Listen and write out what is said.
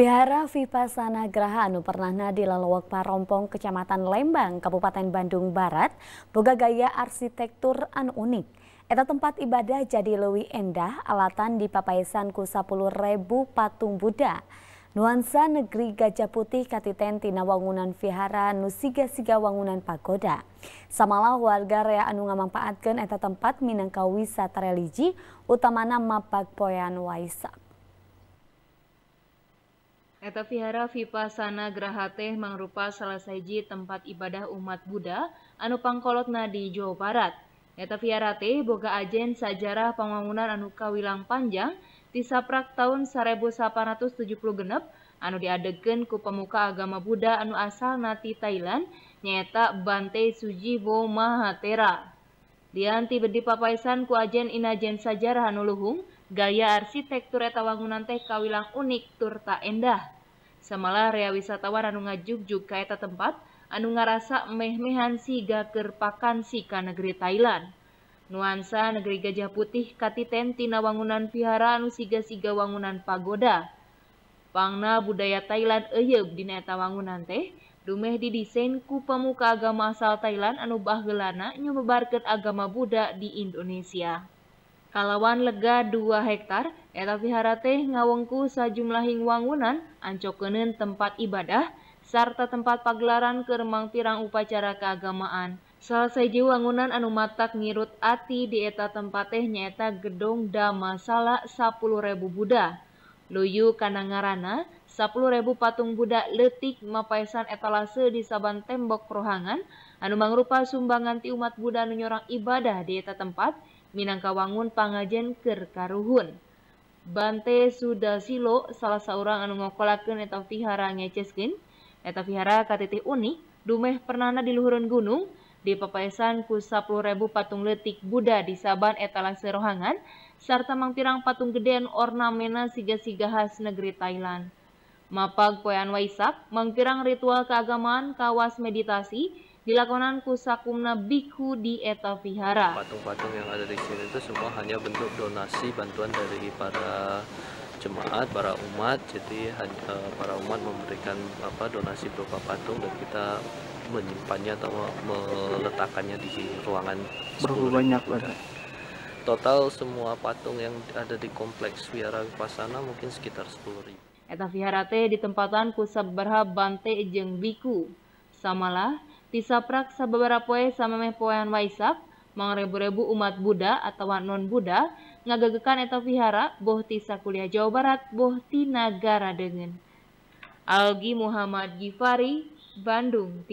Vihara Vipassana Graha Anu Pernahna di Lelowak Parompong, Kecamatan Lembang, Kabupaten Bandung Barat, boga gaya arsitektur an unik. Eta tempat ibadah jadi lewi endah, alatan di papaisan ku 10 rebu patung Buddha. Nuansa negeri Gajah Putih katiten tina wangunan vihara nusiga-siga wangunan pagoda. Samalah warga rea anu paatkan eta tempat minangka wisata religi, utamana mapak poyan waisak. Eta vihara Vipassana Graha teh mangrupa salah saji tempat ibadah umat Buddha anu pangkolotna di Jawa Barat. Eta vihara teh boga ajen sajarah pembangunan anu kawilang panjang tisaprak tahun 1870 genep anu diadegen ku pemuka agama Buddha anu asal nati Thailand nyata Bante Sujiwo Mahatera. Dianti bedi papaisan ku ajen inajen sajarah anu luhung gaya arsitektur eta wangunan teh kawilang unik turta endah. Semalah Re wissatawan anu ngajugju ka eta tempat anu ngarasak Mehmehan Sigakerpakan si ka Negeri Thailand. Nuansa Negeri Gajah Putih Kat Tentina wangunan pihara anu siiga-siga wangunan pagoda. Pana budaya Thailand euyeubdinaeta wangunan teh, dumeh didesain ku pemuka agama asal Thailand anu bahhgelana nybarket agama Buddhadha di Indonesia. Kalawan lega 2 hektar, eta vihara teh ngawengku sajumlahing wangunan, ancokeun tempat ibadah, sarta tempat pagelaran ke remang pirang upacara keagamaan. Selesai jiwa wangunan anu matak ngirut ati di eta tempat teh nyaeta gedong damasala 10.000 Buddha. Luyu kanangarana 10.000 patung Buddha letik mapaisan etalase di saban tembok rohangan anu mangrupa sumbangan ti umat Buddha nu nyorang ibadah di eta tempat Minangkawangun pangajen ker karuhun. Bante sudah silo salah seorang anu ngokolakeun eta vihara ngeceskeun. Eta vihara katitih unik, dumeh pernana di luhurun gunung, di papaesan ku 10.000 patung letik Buddha di Saban etalase rohangan, serta mangpirang patung gedean ornamena siga-siga khas negeri Thailand. Mapag poean Waisak, mangpirang ritual keagamaan kawas meditasi, Dilakonan Kusakumna Biku di Eta Vihara. Patung-patung yang ada di sini itu semua hanya bentuk donasi bantuan dari para jemaat, para umat. Jadi eh, para umat memberikan apa donasi berupa patung dan kita menyimpannya atau meletakkannya di ruangan berapa banyak ada. Total semua patung yang ada di kompleks vihara Vipassana mungkin sekitar ribu. Eta Vihara teh di ku sabarha bante jeng biku. Samalah Tisaprak beberapa poe sama meh poean Waisak, mangrebu-rebu umat Buddha atau non-Buddha, ngagagekan eta vihara, boh Tisa Kuliah Jawa Barat, boh Tinagara nagara dengen. Algi Muhammad Gifari, Bandung.